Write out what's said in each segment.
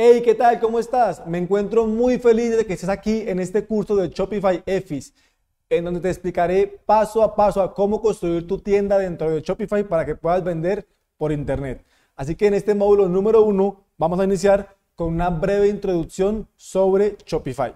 Hey, ¿qué tal? ¿Cómo estás? Me encuentro muy feliz de que estés aquí en este curso de Shopify EFIS, en donde te explicaré paso a paso a cómo construir tu tienda dentro de Shopify para que puedas vender por internet. Así que en este módulo número uno vamos a iniciar con una breve introducción sobre Shopify.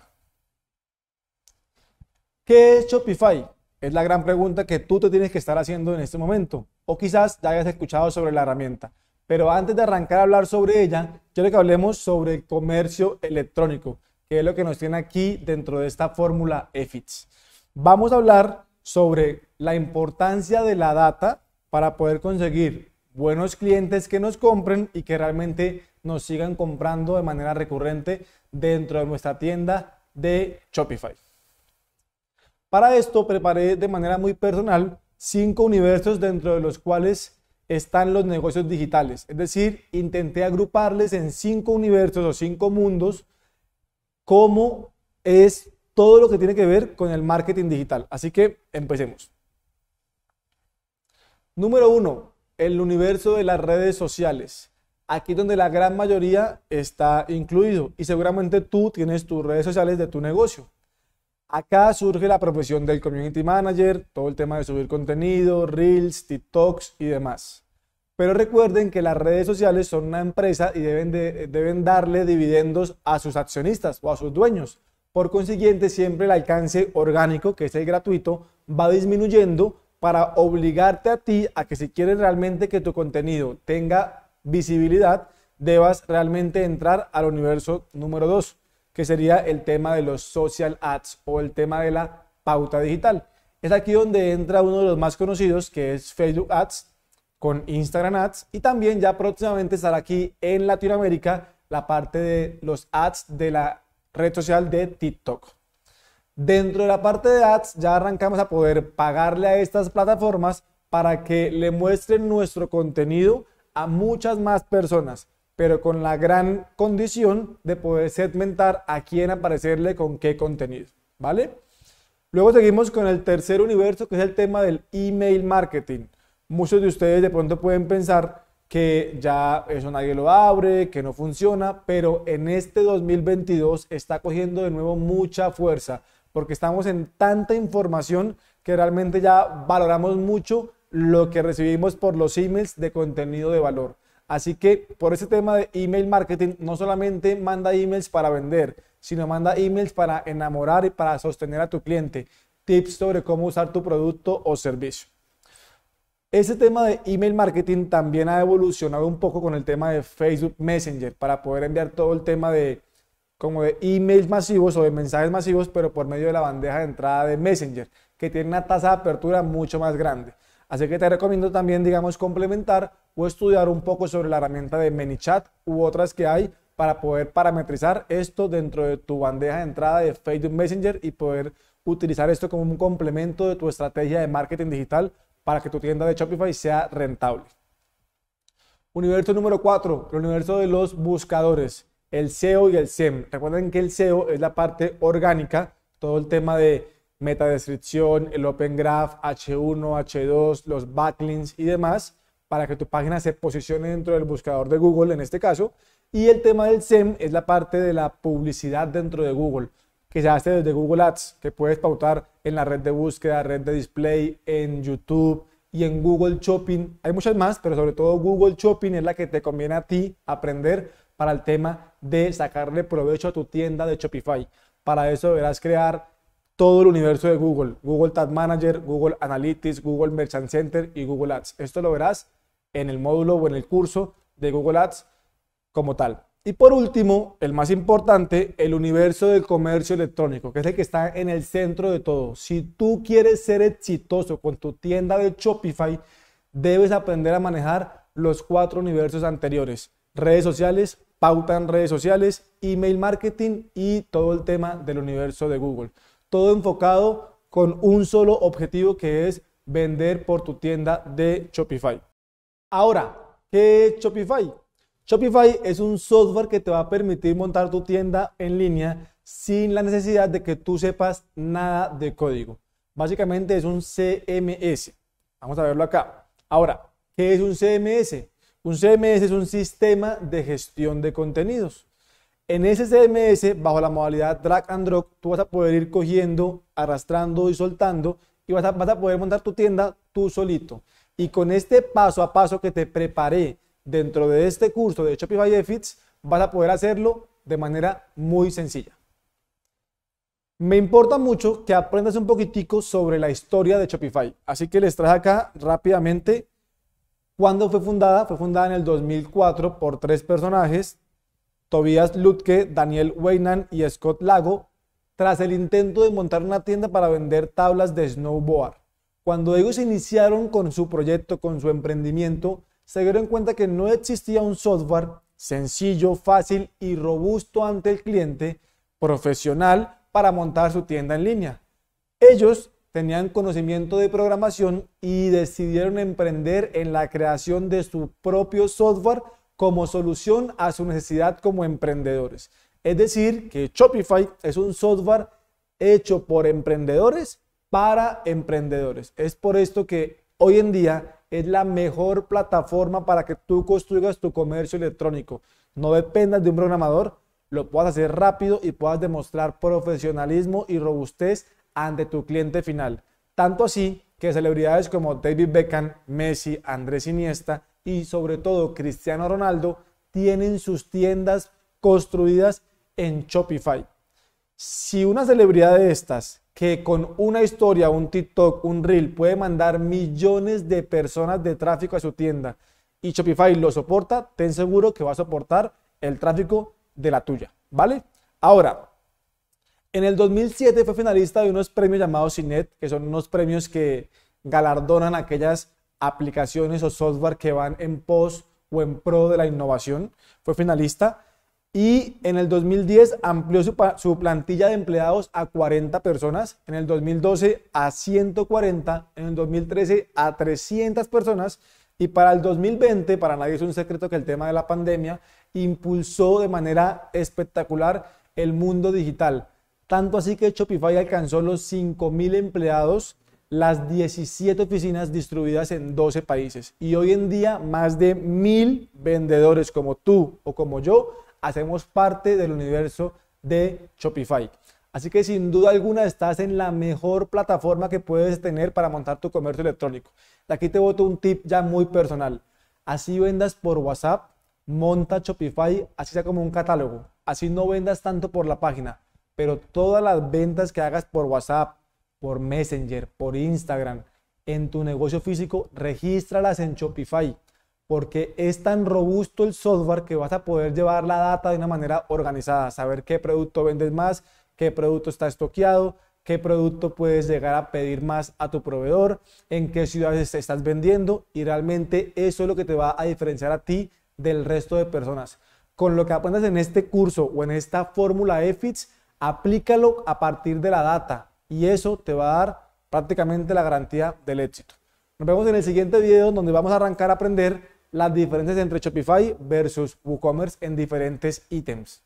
¿Qué es Shopify? Es la gran pregunta que tú te tienes que estar haciendo en este momento. O quizás ya hayas escuchado sobre la herramienta. Pero antes de arrancar a hablar sobre ella, quiero que hablemos sobre comercio electrónico, que es lo que nos tiene aquí dentro de esta fórmula EFITS. Vamos a hablar sobre la importancia de la data para poder conseguir buenos clientes que nos compren y que realmente nos sigan comprando de manera recurrente dentro de nuestra tienda de Shopify. Para esto preparé de manera muy personal cinco universos dentro de los cuales están los negocios digitales. Es decir, intenté agruparles en cinco universos o cinco mundos como es todo lo que tiene que ver con el marketing digital. Así que empecemos. Número uno, el universo de las redes sociales. Aquí donde la gran mayoría está incluido y seguramente tú tienes tus redes sociales de tu negocio. Acá surge la profesión del community manager, todo el tema de subir contenido, reels, TikToks y demás. Pero recuerden que las redes sociales son una empresa y deben, deben darle dividendos a sus accionistas o a sus dueños. Por consiguiente, siempre el alcance orgánico, que es el gratuito, va disminuyendo para obligarte a ti a que si quieres realmente que tu contenido tenga visibilidad, debas realmente entrar al universo número 2 que sería el tema de los social ads o el tema de la pauta digital. Es aquí donde entra uno de los más conocidos, que es Facebook Ads con Instagram Ads y también ya próximamente estará aquí en Latinoamérica la parte de los ads de la red social de TikTok. Dentro de la parte de ads ya arrancamos a poder pagarle a estas plataformas para que le muestren nuestro contenido a muchas más personas pero con la gran condición de poder segmentar a quién aparecerle con qué contenido, ¿vale? Luego seguimos con el tercer universo, que es el tema del email marketing. Muchos de ustedes de pronto pueden pensar que ya eso nadie lo abre, que no funciona, pero en este 2022 está cogiendo de nuevo mucha fuerza, porque estamos en tanta información que realmente ya valoramos mucho lo que recibimos por los emails de contenido de valor. Así que por ese tema de email marketing, no solamente manda emails para vender, sino manda emails para enamorar y para sostener a tu cliente. Tips sobre cómo usar tu producto o servicio. Ese tema de email marketing también ha evolucionado un poco con el tema de Facebook Messenger para poder enviar todo el tema de como de emails masivos o de mensajes masivos, pero por medio de la bandeja de entrada de Messenger, que tiene una tasa de apertura mucho más grande. Así que te recomiendo también, digamos, complementar o estudiar un poco sobre la herramienta de ManyChat u otras que hay para poder parametrizar esto dentro de tu bandeja de entrada de Facebook Messenger y poder utilizar esto como un complemento de tu estrategia de marketing digital para que tu tienda de Shopify sea rentable. Universo número 4, el universo de los buscadores, el SEO y el SEM. Recuerden que el SEO es la parte orgánica, todo el tema de descripción, el Open Graph, H1, H2, los backlinks y demás para que tu página se posicione dentro del buscador de Google en este caso. Y el tema del SEM es la parte de la publicidad dentro de Google, que se hace desde Google Ads, que puedes pautar en la red de búsqueda, red de display, en YouTube y en Google Shopping. Hay muchas más, pero sobre todo Google Shopping es la que te conviene a ti aprender para el tema de sacarle provecho a tu tienda de Shopify. Para eso deberás crear todo el universo de Google, Google Tag Manager, Google Analytics, Google Merchant Center y Google Ads. Esto lo verás en el módulo o en el curso de Google Ads como tal. Y por último, el más importante, el universo del comercio electrónico, que es el que está en el centro de todo. Si tú quieres ser exitoso con tu tienda de Shopify, debes aprender a manejar los cuatro universos anteriores. Redes sociales, pauta en redes sociales, email marketing y todo el tema del universo de Google. Todo enfocado con un solo objetivo que es vender por tu tienda de Shopify. Ahora, ¿qué es Shopify? Shopify es un software que te va a permitir montar tu tienda en línea sin la necesidad de que tú sepas nada de código. Básicamente es un CMS. Vamos a verlo acá. Ahora, ¿qué es un CMS? Un CMS es un sistema de gestión de contenidos. En ese CMS, bajo la modalidad drag and drop, tú vas a poder ir cogiendo, arrastrando y soltando y vas a, vas a poder montar tu tienda tú solito. Y con este paso a paso que te preparé dentro de este curso de Shopify EFITS, vas a poder hacerlo de manera muy sencilla. Me importa mucho que aprendas un poquitico sobre la historia de Shopify. Así que les traje acá rápidamente cuándo fue fundada. Fue fundada en el 2004 por tres personajes, Tobias Lutke, Daniel Weinan y Scott Lago, tras el intento de montar una tienda para vender tablas de snowboard. Cuando ellos iniciaron con su proyecto, con su emprendimiento, se dieron cuenta que no existía un software sencillo, fácil y robusto ante el cliente profesional para montar su tienda en línea. Ellos tenían conocimiento de programación y decidieron emprender en la creación de su propio software como solución a su necesidad como emprendedores. Es decir, que Shopify es un software hecho por emprendedores para emprendedores. Es por esto que hoy en día es la mejor plataforma para que tú construyas tu comercio electrónico. No dependas de un programador, lo puedas hacer rápido y puedas demostrar profesionalismo y robustez ante tu cliente final. Tanto así que celebridades como David Beckham, Messi, Andrés Iniesta y sobre todo Cristiano Ronaldo tienen sus tiendas construidas en Shopify. Si una celebridad de estas que con una historia, un TikTok, un reel, puede mandar millones de personas de tráfico a su tienda y Shopify lo soporta, ten seguro que va a soportar el tráfico de la tuya, ¿vale? Ahora, en el 2007 fue finalista de unos premios llamados CINET, que son unos premios que galardonan aquellas aplicaciones o software que van en pos o en pro de la innovación. Fue finalista y en el 2010 amplió su, plantilla de empleados a 40 personas, en el 2012 a 140, en el 2013 a 300 personas y para el 2020, para nadie es un secreto que el tema de la pandemia impulsó de manera espectacular el mundo digital. Tanto así que Shopify alcanzó los 5.000 empleados, las 17 oficinas distribuidas en 12 países. Y hoy en día más de 1.000 vendedores como tú o como yo hacemos parte del universo de Shopify. Así que sin duda alguna estás en la mejor plataforma que puedes tener para montar tu comercio electrónico. De aquí te boto un tip ya muy personal. Así vendas por WhatsApp, monta Shopify, así sea como un catálogo. Así no vendas tanto por la página, pero todas las ventas que hagas por WhatsApp, por Messenger, por Instagram, en tu negocio físico, regístralas en Shopify porque es tan robusto el software que vas a poder llevar la data de una manera organizada, saber qué producto vendes más, qué producto está estoqueado, qué producto puedes llegar a pedir más a tu proveedor, en qué ciudades estás vendiendo y realmente eso es lo que te va a diferenciar a ti del resto de personas. Con lo que aprendas en este curso o en esta fórmula EFITS, aplícalo a partir de la data y eso te va a dar prácticamente la garantía del éxito. Nos vemos en el siguiente video donde vamos a arrancar a aprender las diferencias entre Shopify versus WooCommerce en diferentes ítems.